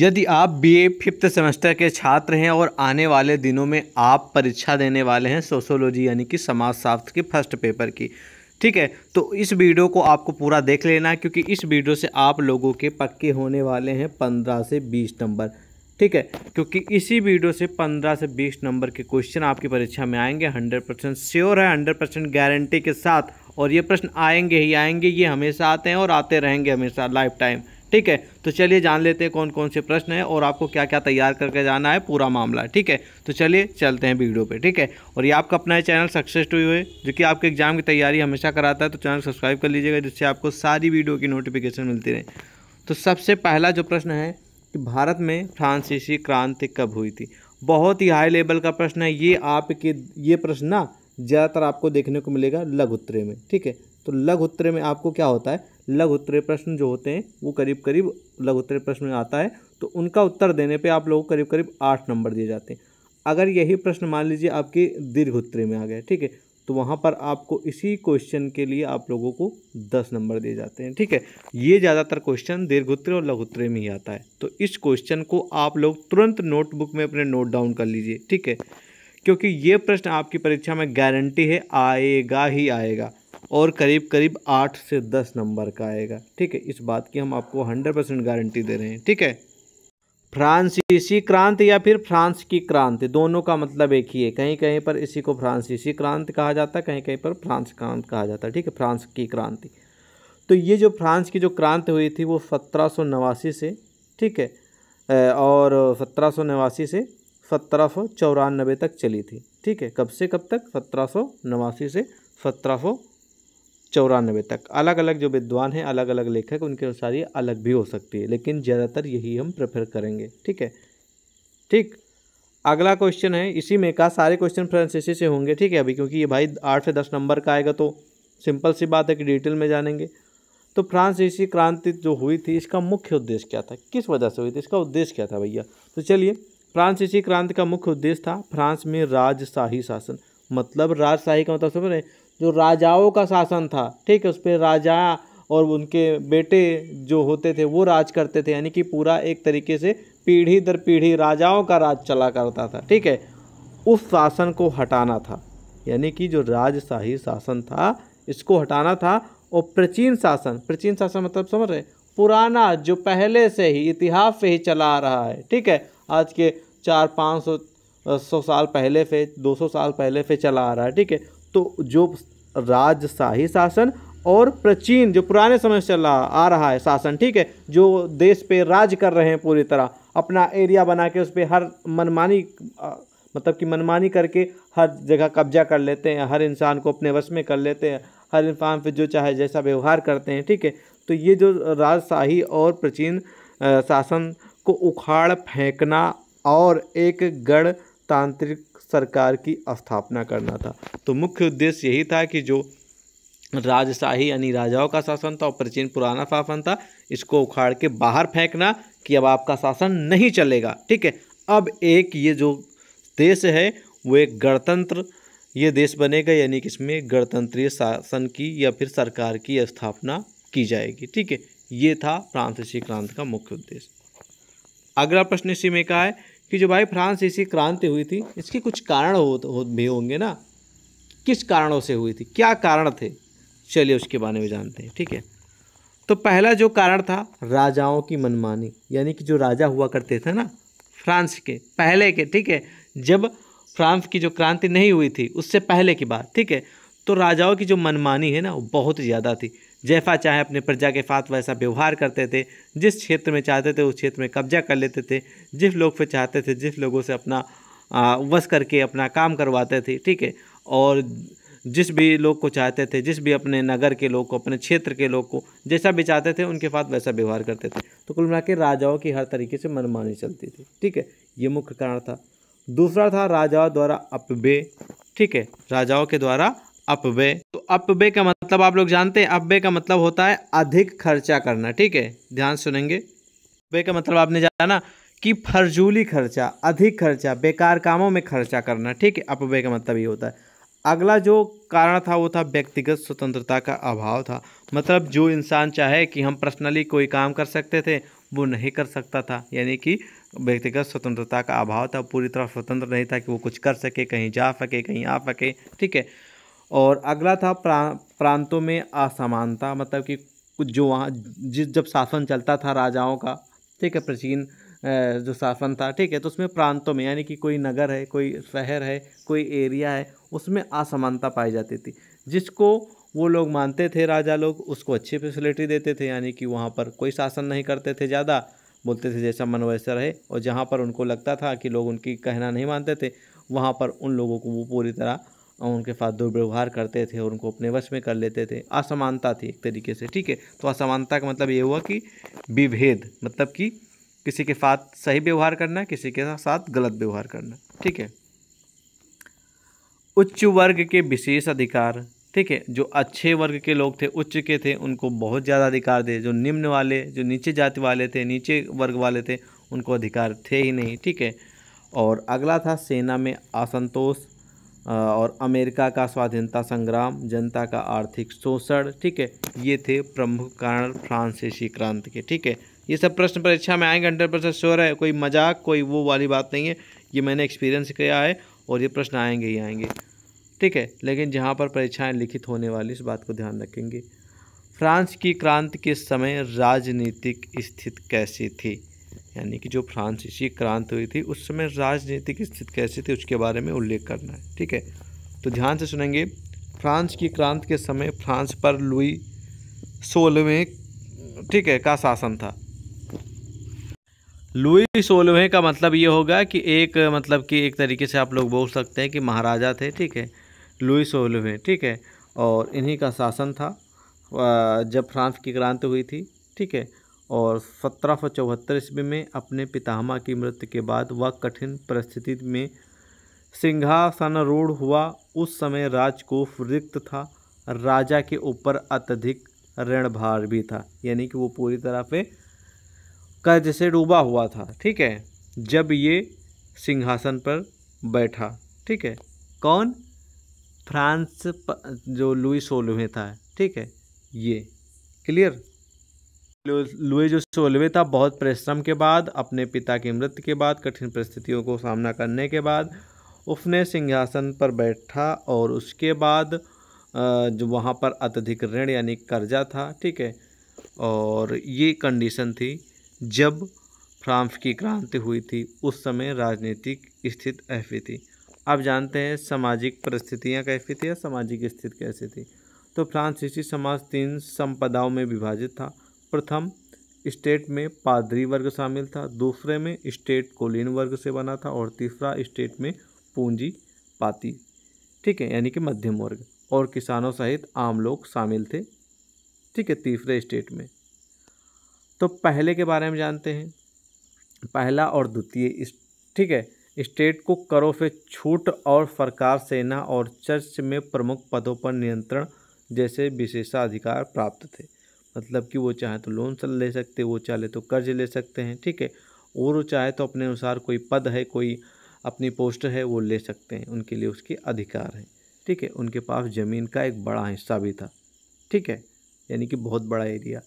यदि आप B A fifth semester के छात्र हैं और आने वाले दिनों में आप परीक्षा देने वाले हैं सोशोलॉजी यानी कि समाजशास्त्र के फर्स्ट पेपर की ठीक है तो इस वीडियो को आपको पूरा देख लेना क्योंकि इस वीडियो से आप लोगों के पक्के होने वाले हैं पंद्रह से बीस नंबर ठीक है क्योंकि इसी वीडियो से पंद्रह से बीस नंबर के क्वेश्चन आपकी परीक्षा में आएंगे हंड्रेड परसेंट श्योर है हंड्रेड परसेंट गारंटी के साथ और ये प्रश्न आएंगे ही आएंगे ये हमेशा आते हैं और आते रहेंगे हमेशा लाइफ टाइम ठीक है तो चलिए जान लेते हैं कौन कौन से प्रश्न हैं और आपको क्या क्या तैयार करके जाना है पूरा मामला ठीक है तो चलिए चलते हैं वीडियो पे ठीक है और ये आपका अपना चैनल सक्सेस टू है जो कि आपके एग्जाम की तैयारी हमेशा कराता है तो चैनल सब्सक्राइब कर लीजिएगा जिससे आपको सारी वीडियो की नोटिफिकेशन मिलती रहे तो सबसे पहला जो प्रश्न है कि भारत में फ्रांसीसी क्रांति कब हुई थी बहुत ही हाई लेवल का प्रश्न है ये आपके ये प्रश्न ना ज़्यादातर आपको देखने को मिलेगा लघुत्तरे में ठीक है तो लघुत्तरे में आपको क्या होता है लघु उत्तर प्रश्न जो होते हैं वो करीब करीब लघु उत्तर प्रश्न में आता है तो उनका उत्तर देने पे आप लोगों को करीब करीब आठ नंबर दिए जाते हैं अगर यही प्रश्न मान लीजिए आपके दीर्घ उत्तर में आ गए ठीक है तो वहाँ पर आपको इसी क्वेश्चन के लिए आप लोगों को दस नंबर दिए जाते हैं ठीक है ये ज़्यादातर क्वेश्चन उत्तर और लघु उत्तर में ही आता है तो इस क्वेश्चन को आप लोग तुरंत नोटबुक में अपने नोट डाउन कर लीजिए ठीक है क्योंकि ये प्रश्न आपकी परीक्षा में गारंटी है आएगा ही आएगा और करीब करीब आठ से दस नंबर का आएगा ठीक है इस बात की हम आपको हंड्रेड परसेंट गारंटी दे रहे हैं ठीक है फ्रांसीसी क्रांति या फिर फ्रांस की क्रांति दोनों का मतलब एक ही है कहीं कहीं पर इसी को फ्रांसीसी क्रांति कहा जाता है कहीं कहीं पर फ्रांस क्रांत कहा जाता है ठीक है फ्रांस की क्रांति तो ये जो फ्रांस की जो क्रांति हुई थी वो सत्रह से ठीक है और सत्रह से सत्रह चौरानबे तक चली थी ठीक है कब से कब तक सत्रह नवासी से सत्रह चौरानबे तक अलग अलग जो विद्वान हैं अलग अलग लेखक उनके अनुसार ये अलग भी हो सकती है लेकिन ज़्यादातर यही हम प्रेफर करेंगे ठीक है ठीक अगला क्वेश्चन है इसी में का सारे क्वेश्चन फ्रांसीसी से होंगे ठीक है अभी क्योंकि ये भाई आठ से दस नंबर का आएगा तो सिंपल सी बात है कि डिटेल में जानेंगे तो फ्रांसीसी क्रांति जो हुई थी इसका मुख्य उद्देश्य क्या था किस वजह से हुई थी इसका उद्देश्य क्या था भैया तो चलिए फ्रांसीसी क्रांति का मुख्य उद्देश्य था फ्रांस में राजशाही शासन मतलब राजशाही का मतलब समझ रहे जो राजाओं का शासन था ठीक है उस पर राजा और उनके बेटे जो होते थे वो राज करते थे यानी कि पूरा एक तरीके से पीढ़ी दर पीढ़ी राजाओं का राज चला करता था ठीक है उस शासन को हटाना था यानी कि जो राजशाही शासन था इसको हटाना था और प्राचीन शासन प्राचीन शासन मतलब समझ रहे पुराना जो पहले से ही इतिहास से ही चला आ रहा है ठीक है आज के चार पाँच सौ सौ साल पहले से दो सौ साल पहले से चला आ रहा है ठीक है तो जो राजशाही शासन और प्राचीन जो पुराने समय से चला आ रहा है शासन ठीक है जो देश पे राज कर रहे हैं पूरी तरह अपना एरिया बना के उस पर हर मनमानी मतलब कि मनमानी करके हर जगह कब्जा कर लेते हैं हर इंसान को अपने वश में कर लेते हैं हर इंसान पे जो चाहे जैसा व्यवहार करते हैं ठीक है तो ये जो राजशाही और प्राचीन शासन को उखाड़ फेंकना और एक गणतांत्रिक सरकार की स्थापना करना था तो मुख्य उद्देश्य यही था कि जो राजशाही यानी राजाओं का शासन था और प्राचीन पुराना शासन था इसको उखाड़ के बाहर फेंकना कि अब आपका शासन नहीं चलेगा ठीक है अब एक ये जो देश है वो एक गणतंत्र ये देश बनेगा यानी कि इसमें गणतंत्रीय शासन की या फिर सरकार की स्थापना की जाएगी ठीक है ये था फ्रांसीसी क्रांति का मुख्य उद्देश्य अगला प्रश्न इसी में कहा है कि जो भाई फ्रांस इसी क्रांति हुई थी इसके कुछ कारण हो, हो भी होंगे ना किस कारणों से हुई थी क्या कारण थे चलिए उसके बारे में जानते हैं ठीक है तो पहला जो कारण था राजाओं की मनमानी यानी कि जो राजा हुआ करते थे ना फ्रांस के पहले के ठीक है जब फ्रांस की जो क्रांति नहीं हुई थी उससे पहले की बात ठीक है तो राजाओं की जो मनमानी है ना वो बहुत ज़्यादा थी जैसा चाहे अपने प्रजा के साथ वैसा व्यवहार करते थे जिस क्षेत्र में चाहते थे उस क्षेत्र में कब्जा कर लेते थे जिस लोग पे चाहते थे जिस लोगों से अपना वश करके अपना काम करवाते थे ठीक है और जिस भी लोग को चाहते थे जिस भी अपने नगर के लोग को अपने क्षेत्र के लोग को जैसा भी चाहते थे उनके साथ वैसा व्यवहार करते थे तो कुल मिला के राजाओं की हर तरीके से मनमानी चलती थी ठीक है ये मुख्य कारण था दूसरा था राजाओं द्वारा अपबे ठीक है राजाओं के द्वारा अपवे तो अपव्यय का मतलब आप लोग जानते हैं अपव्यय का मतलब होता है अधिक खर्चा करना ठीक है ध्यान सुनेंगे व्यय का मतलब आपने जाना कि फर्जूली खर्चा अधिक खर्चा बेकार कामों में खर्चा करना ठीक है अपव्यय का मतलब ये होता है अगला जो कारण था वो था व्यक्तिगत स्वतंत्रता का अभाव था मतलब जो इंसान चाहे कि हम पर्सनली कोई काम कर सकते थे वो नहीं कर सकता था यानी कि व्यक्तिगत स्वतंत्रता का अभाव था पूरी तरह स्वतंत्र नहीं था कि वो कुछ कर सके कहीं जा सके कहीं आ सके ठीक है और अगला था प्रा, प्रांतों में असमानता मतलब कि कुछ जो वहाँ जिस जब शासन चलता था राजाओं का ठीक है प्राचीन जो शासन था ठीक है तो उसमें प्रांतों में यानी कि कोई नगर है कोई शहर है कोई एरिया है उसमें असमानता पाई जाती थी जिसको वो लोग मानते थे राजा लोग उसको अच्छी फैसिलिटी देते थे यानी कि वहाँ पर कोई शासन नहीं करते थे ज़्यादा बोलते थे जैसा मन वैसा रहे और जहाँ पर उनको लगता था कि लोग उनकी कहना नहीं मानते थे वहाँ पर उन लोगों को वो पूरी तरह और उनके साथ दुर्व्यवहार करते थे और उनको अपने वश में कर लेते थे असमानता थी एक तरीके से ठीक है तो असमानता का मतलब ये हुआ कि विभेद मतलब कि किसी के साथ सही व्यवहार करना किसी के साथ गलत व्यवहार करना ठीक है उच्च वर्ग के विशेष अधिकार ठीक है जो अच्छे वर्ग के लोग थे उच्च के थे उनको बहुत ज़्यादा अधिकार दे जो निम्न वाले जो नीचे जाति वाले थे नीचे वर्ग वाले थे उनको अधिकार थे ही नहीं ठीक है और अगला था सेना में असंतोष और अमेरिका का स्वाधीनता संग्राम जनता का आर्थिक शोषण ठीक है ये थे प्रमुख कारण फ्रांसीसी क्रांति के ठीक है ये सब प्रश्न परीक्षा में आएंगे हंड्रेड परसेंट श्योर है कोई मजाक कोई वो वाली बात नहीं है ये मैंने एक्सपीरियंस किया है और ये प्रश्न आएंगे ही आएंगे ठीक है लेकिन जहाँ पर परीक्षाएँ लिखित होने वाली इस बात को ध्यान रखेंगे फ्रांस की क्रांति के समय राजनीतिक स्थिति कैसी थी यानी कि जो फ्रांसीसी क्रांति हुई थी उस समय राजनीतिक स्थिति कैसी थी उसके बारे में उल्लेख करना है ठीक है तो ध्यान से सुनेंगे फ्रांस की क्रांति के समय फ्रांस पर लुई सोलहवें ठीक है का शासन था लुई सोलहवें का मतलब ये होगा कि एक मतलब कि एक तरीके से आप लोग बोल सकते हैं कि महाराजा थे ठीक है लुई सोलहवें ठीक है और इन्हीं का शासन था जब फ्रांस की क्रांति हुई थी ठीक है और सत्रह सौ चौहत्तर ईस्वी में अपने पितामह की मृत्यु के बाद वह कठिन परिस्थिति में रूढ़ हुआ उस समय राजकोष रिक्त था राजा के ऊपर अत्यधिक ऋण भार भी था यानी कि वो पूरी तरह पे कर्ज से डूबा हुआ था ठीक है जब ये सिंहासन पर बैठा ठीक है कौन फ्रांस जो लुई सोलवे था ठीक है ये क्लियर लुए जो सोलवे था बहुत परिश्रम के बाद अपने पिता की मृत्यु के बाद कठिन परिस्थितियों को सामना करने के बाद उसने सिंहासन पर बैठा और उसके बाद जो वहाँ पर अत्यधिक ऋण यानी कर्जा था ठीक है और ये कंडीशन थी जब फ्रांस की क्रांति हुई थी उस समय राजनीतिक स्थिति ऐसी थी आप जानते हैं सामाजिक परिस्थितियाँ कैसी थी या सामाजिक स्थिति कैसी थी तो फ्रांसीसी समाज तीन संपदाओं में विभाजित था प्रथम स्टेट में पादरी वर्ग शामिल था दूसरे में स्टेट कोलिन वर्ग से बना था और तीसरा स्टेट में पूंजी पाती ठीक है यानी कि मध्यम वर्ग और किसानों सहित आम लोग शामिल थे ठीक है तीसरे स्टेट में तो पहले के बारे में जानते हैं पहला और द्वितीय ठीक है स्टेट को करों से छूट और सरकार सेना और चर्च में प्रमुख पदों पर नियंत्रण जैसे विशेषाधिकार प्राप्त थे मतलब कि वो चाहे तो लोन ले सकते वो चाहे तो कर्ज ले सकते हैं ठीक है और वो चाहे तो अपने अनुसार कोई पद है कोई अपनी पोस्ट है वो ले सकते हैं उनके लिए उसके अधिकार हैं ठीक है उनके पास ज़मीन का एक बड़ा हिस्सा भी था ठीक है यानी कि बहुत बड़ा एरिया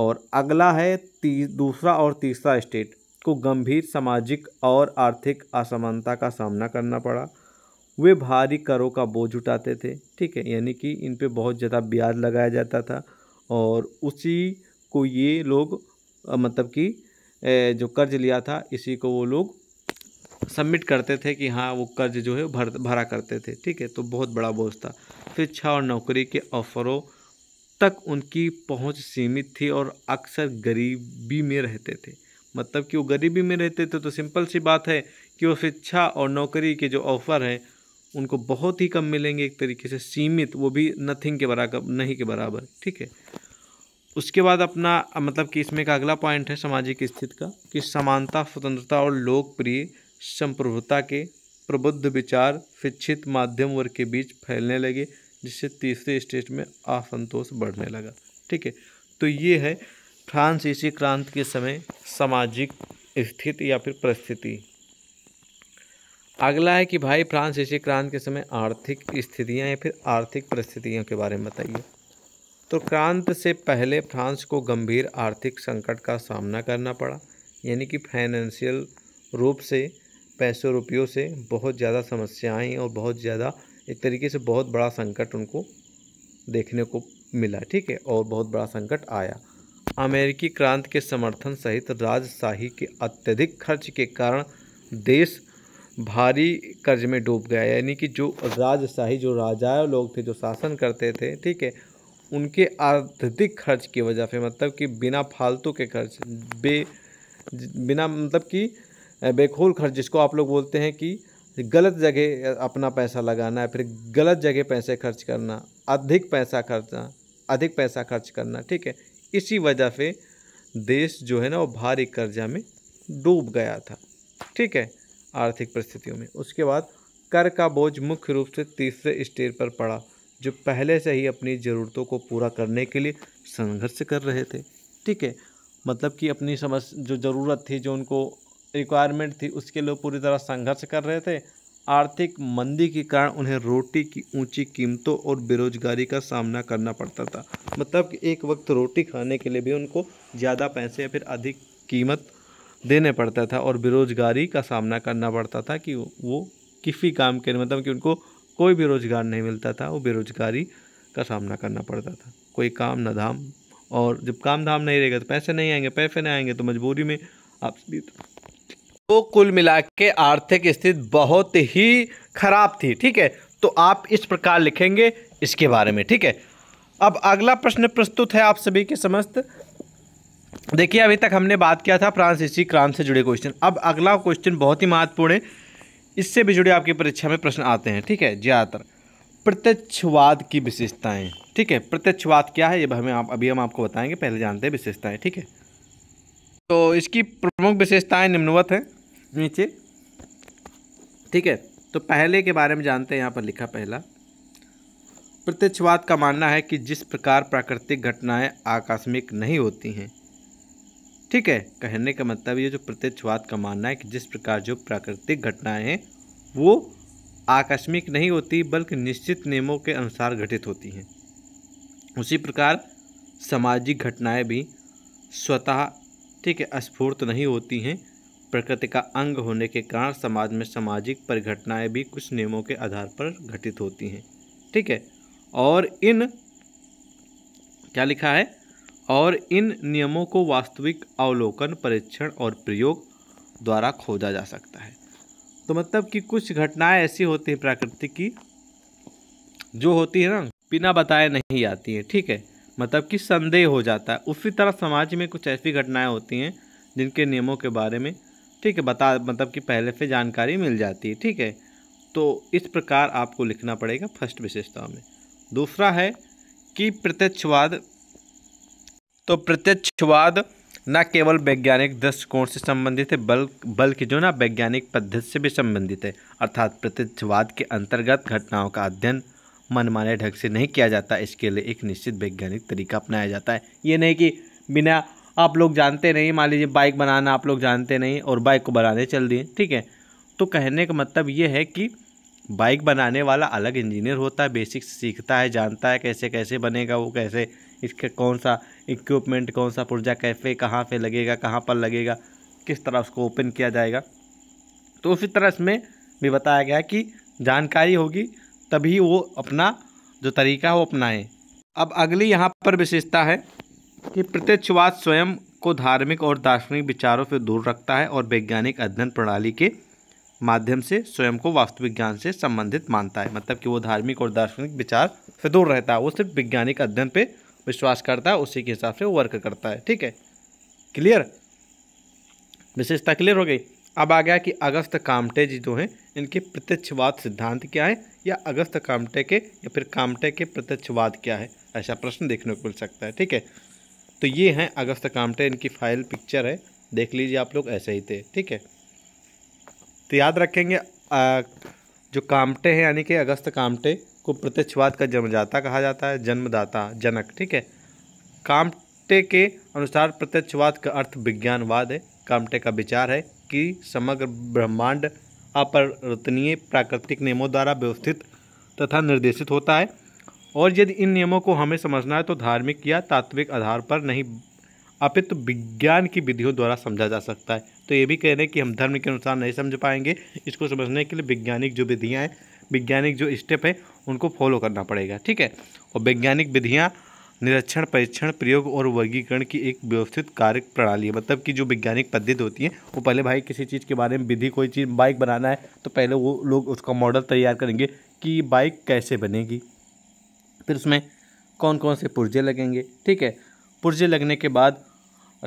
और अगला है ती, दूसरा और तीसरा स्टेट को गंभीर सामाजिक और आर्थिक असमानता का सामना करना पड़ा वे भारी करों का बोझ उठाते थे ठीक है यानी कि इन पे बहुत ज़्यादा ब्याज लगाया जाता था और उसी को ये लोग मतलब कि जो कर्ज लिया था इसी को वो लोग सबमिट करते थे कि हाँ वो कर्ज जो है भर भरा करते थे ठीक है तो बहुत बड़ा बोझ था शिक्षा और नौकरी के ऑफरों तक उनकी पहुंच सीमित थी और अक्सर गरीबी में रहते थे मतलब कि वो गरीबी में रहते थे तो सिंपल सी बात है कि वो शिक्षा और नौकरी के जो ऑफ़र हैं उनको बहुत ही कम मिलेंगे एक तरीके से सीमित वो भी नथिंग के बराबर नहीं के बराबर ठीक है उसके बाद अपना मतलब कि इसमें का अगला पॉइंट है सामाजिक स्थिति का कि समानता स्वतंत्रता और लोकप्रिय संप्रभुता के प्रबुद्ध विचार शिक्षित माध्यम वर्ग के बीच फैलने लगे जिससे तीसरे स्टेट में असंतोष बढ़ने लगा ठीक है तो ये है फ्रांसीसी क्रांति के समय सामाजिक स्थिति या फिर परिस्थिति अगला है कि भाई फ्रांसीसी क्रांति के समय आर्थिक स्थितियाँ या फिर आर्थिक परिस्थितियों के बारे में बताइए तो क्रांत से पहले फ्रांस को गंभीर आर्थिक संकट का सामना करना पड़ा यानी कि फाइनेंशियल रूप से पैसों रुपयों से बहुत ज़्यादा समस्याएं और बहुत ज़्यादा एक तरीके से बहुत बड़ा संकट उनको देखने को मिला ठीक है और बहुत बड़ा संकट आया अमेरिकी क्रांति के समर्थन सहित राजशाही के अत्यधिक खर्च के कारण देश भारी कर्ज में डूब गया यानी कि जो राजशाही जो राजा लोग थे जो शासन करते थे ठीक है उनके अत्यधिक खर्च की वजह से मतलब कि बिना फालतू के खर्च बे बिना मतलब कि बेखोल खर्च जिसको आप लोग बोलते हैं कि गलत जगह अपना पैसा लगाना है फिर गलत जगह पैसे खर्च करना अधिक पैसा खर्चना अधिक पैसा खर्च करना ठीक है इसी वजह से देश जो है ना वो भारी कर्जा में डूब गया था ठीक है आर्थिक परिस्थितियों में उसके बाद कर का बोझ मुख्य रूप से तीसरे स्टेज पर पड़ा जो पहले से ही अपनी ज़रूरतों को पूरा करने के लिए संघर्ष कर रहे थे ठीक है मतलब कि अपनी समझ जो ज़रूरत थी जो उनको रिक्वायरमेंट थी उसके लिए पूरी तरह संघर्ष कर रहे थे आर्थिक मंदी के कारण उन्हें रोटी की ऊंची कीमतों और बेरोजगारी का सामना करना पड़ता था मतलब कि एक वक्त रोटी खाने के लिए भी उनको ज़्यादा पैसे या फिर अधिक कीमत देने पड़ता था और बेरोज़गारी का सामना करना पड़ता था कि वो किसी काम के मतलब कि उनको कोई भी रोज़गार नहीं मिलता था वो बेरोज़गारी का सामना करना पड़ता था कोई काम न धाम और जब काम धाम नहीं रहेगा तो पैसे नहीं आएंगे पैसे नहीं आएंगे तो मजबूरी में आप तो कुल मिला के आर्थिक स्थिति बहुत ही खराब थी ठीक है तो आप इस प्रकार लिखेंगे इसके बारे में ठीक है अब अगला प्रश्न प्रस्तुत है आप सभी के समस्त देखिए अभी तक हमने बात किया था फ्रांसीसी क्रांति से जुड़े क्वेश्चन अब अगला क्वेश्चन बहुत ही महत्वपूर्ण है इससे भी जुड़े आपकी परीक्षा में प्रश्न आते हैं ठीक है ज़्यादातर प्रत्यक्षवाद की विशेषताएं ठीक है प्रत्यक्षवाद क्या है ये हमें आप अभी हम आपको बताएंगे पहले जानते हैं विशेषताएं ठीक है तो इसकी प्रमुख विशेषताएं निम्नवत हैं नीचे ठीक है तो पहले के बारे में जानते हैं यहाँ पर लिखा पहला प्रत्यक्षवाद का मानना है कि जिस प्रकार प्राकृतिक घटनाएं आकस्मिक नहीं होती हैं ठीक है कहने का मतलब ये जो प्रत्यक्षवाद का मानना है कि जिस प्रकार जो प्राकृतिक घटनाएं हैं वो आकस्मिक नहीं होती बल्कि निश्चित नियमों के अनुसार घटित होती हैं उसी प्रकार सामाजिक घटनाएं भी स्वतः ठीक है स्फूर्त नहीं होती हैं प्रकृति का अंग होने के कारण समाज में सामाजिक परिघटनाएँ भी कुछ नियमों के आधार पर घटित होती हैं ठीक है और इन क्या लिखा है और इन नियमों को वास्तविक अवलोकन परीक्षण और प्रयोग द्वारा खोजा जा सकता है तो मतलब कि कुछ घटनाएं ऐसी होती हैं प्राकृतिक की जो होती है ना बिना बताए नहीं आती हैं ठीक है मतलब कि संदेह हो जाता है उसी तरह समाज में कुछ ऐसी घटनाएं होती हैं जिनके नियमों के बारे में ठीक है बता मतलब कि पहले से जानकारी मिल जाती है ठीक है तो इस प्रकार आपको लिखना पड़ेगा फर्स्ट विशेषताओं में दूसरा है कि प्रत्यक्षवाद तो प्रत्यक्षवाद न केवल वैज्ञानिक दृष्टिकोण से संबंधित है बल बल्कि जो ना वैज्ञानिक पद्धति से भी संबंधित है अर्थात प्रत्यक्षवाद के अंतर्गत घटनाओं का अध्ययन मनमाने ढंग से नहीं किया जाता इसके लिए एक निश्चित वैज्ञानिक तरीका अपनाया जाता है ये नहीं कि बिना आप लोग जानते नहीं मान लीजिए बाइक बनाना आप लोग जानते नहीं और बाइक को बनाने चल दिए ठीक है तो कहने का मतलब ये है कि बाइक बनाने वाला अलग इंजीनियर होता है बेसिक सीखता है जानता है कैसे कैसे बनेगा वो कैसे इसके कौन सा इक्विपमेंट कौन सा पुर्जा कैफ़े कहाँ पे लगेगा कहाँ पर लगेगा किस तरह उसको ओपन किया जाएगा तो उसी तरह इसमें भी बताया गया कि जानकारी होगी तभी वो अपना जो तरीका है वो अपनाएं अब अगली यहाँ पर विशेषता है कि प्रत्यक्षवाद स्वयं को धार्मिक और दार्शनिक विचारों से दूर रखता है और वैज्ञानिक अध्ययन प्रणाली के माध्यम से स्वयं को वास्तविक ज्ञान से संबंधित मानता है मतलब कि वो धार्मिक और दार्शनिक विचार से दूर रहता है वो सिर्फ वैज्ञानिक अध्ययन पे विश्वास करता है उसी के हिसाब से वर्क करता है ठीक है क्लियर विशेषता क्लियर हो गई अब आ गया कि अगस्त कामटे जी जो हैं इनके प्रत्यक्षवाद सिद्धांत क्या है या अगस्त कामटे के या फिर कामटे के प्रत्यक्षवाद क्या है ऐसा प्रश्न देखने को मिल सकता है ठीक है तो ये हैं अगस्त कामटे इनकी फाइल पिक्चर है देख लीजिए आप लोग ऐसे ही थे ठीक है तो याद रखेंगे आ, जो कामटे हैं यानी कि अगस्त कामटे को प्रत्यक्षवाद का जन्मदाता कहा जाता है जन्मदाता जनक ठीक है कामटे के अनुसार प्रत्यक्षवाद का अर्थ विज्ञानवाद है कामटे का विचार है कि समग्र ब्रह्मांड अपरतनीय प्राकृतिक नियमों द्वारा व्यवस्थित तथा निर्देशित होता है और यदि इन नियमों को हमें समझना है तो धार्मिक या तात्विक आधार पर नहीं अपित तो विज्ञान की विधियों द्वारा समझा जा सकता है तो ये भी कह रहे हैं कि हम धर्म के अनुसार नहीं समझ पाएंगे इसको समझने के लिए वैज्ञानिक जो विधियाँ हैं वैज्ञानिक जो स्टेप है उनको फॉलो करना पड़ेगा ठीक है और वैज्ञानिक विधियाँ निरीक्षण परीक्षण प्रयोग और वर्गीकरण की एक व्यवस्थित कार्य प्रणाली है मतलब कि जो वैज्ञानिक पद्धति होती है वो पहले भाई किसी चीज़ के बारे में विधि कोई चीज़ बाइक बनाना है तो पहले वो लोग उसका मॉडल तैयार करेंगे कि बाइक कैसे बनेगी फिर उसमें कौन कौन से पुर्जे लगेंगे ठीक है पुर्जे लगने के बाद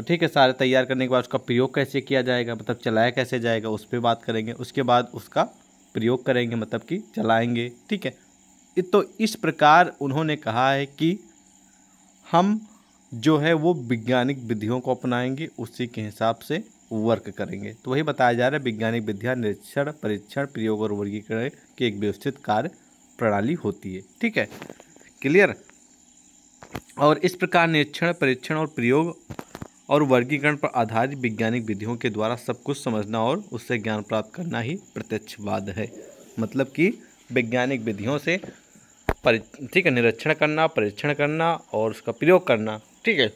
ठीक है सारे तैयार करने के बाद उसका प्रयोग कैसे किया जाएगा मतलब चलाया कैसे जाएगा उस पर बात करेंगे उसके बाद उसका प्रयोग करेंगे मतलब कि चलाएँगे ठीक है तो इस प्रकार उन्होंने कहा है कि हम जो है वो वैज्ञानिक विधियों को अपनाएंगे उसी के हिसाब से वर्क करेंगे तो वही बताया जा रहा है वैज्ञानिक विद्या निरीक्षण परीक्षण प्रयोग और वर्गीकरण की एक व्यवस्थित कार्य प्रणाली होती है ठीक है क्लियर और इस प्रकार निरीक्षण परीक्षण और प्रयोग और वर्गीकरण पर आधारित वैज्ञानिक विधियों के द्वारा सब कुछ समझना और उससे ज्ञान प्राप्त करना ही प्रत्यक्षवाद है मतलब कि वैज्ञानिक विधियों से परि ठीक है निरीक्षण करना परीक्षण करना और उसका प्रयोग करना ठीक है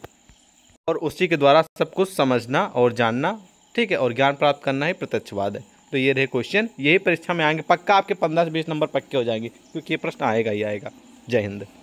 और उसी के द्वारा सब कुछ समझना और जानना ठीक है और ज्ञान प्राप्त करना ही प्रत्यक्षवाद है तो ये रहे क्वेश्चन यही परीक्षा में आएंगे पक्का आपके पंद्रह से बीस नंबर पक्के हो जाएंगे क्योंकि ये प्रश्न आएगा ही आएगा जय हिंद